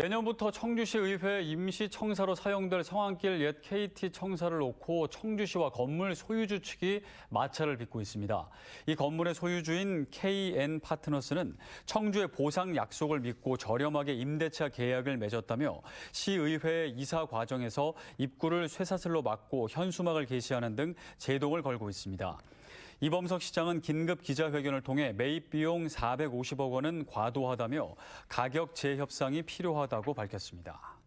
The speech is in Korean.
내년부터 청주시의회 임시청사로 사용될 성안길 옛 KT 청사를 놓고 청주시와 건물 소유주 측이 마찰을 빚고 있습니다. 이 건물의 소유주인 KN 파트너스는 청주의 보상 약속을 믿고 저렴하게 임대차 계약을 맺었다며 시의회 이사 과정에서 입구를 쇠사슬로 막고 현수막을 게시하는 등 제동을 걸고 있습니다. 이범석 시장은 긴급 기자회견을 통해 매입 비용 450억 원은 과도하다며 가격 재협상이 필요하다고 밝혔습니다.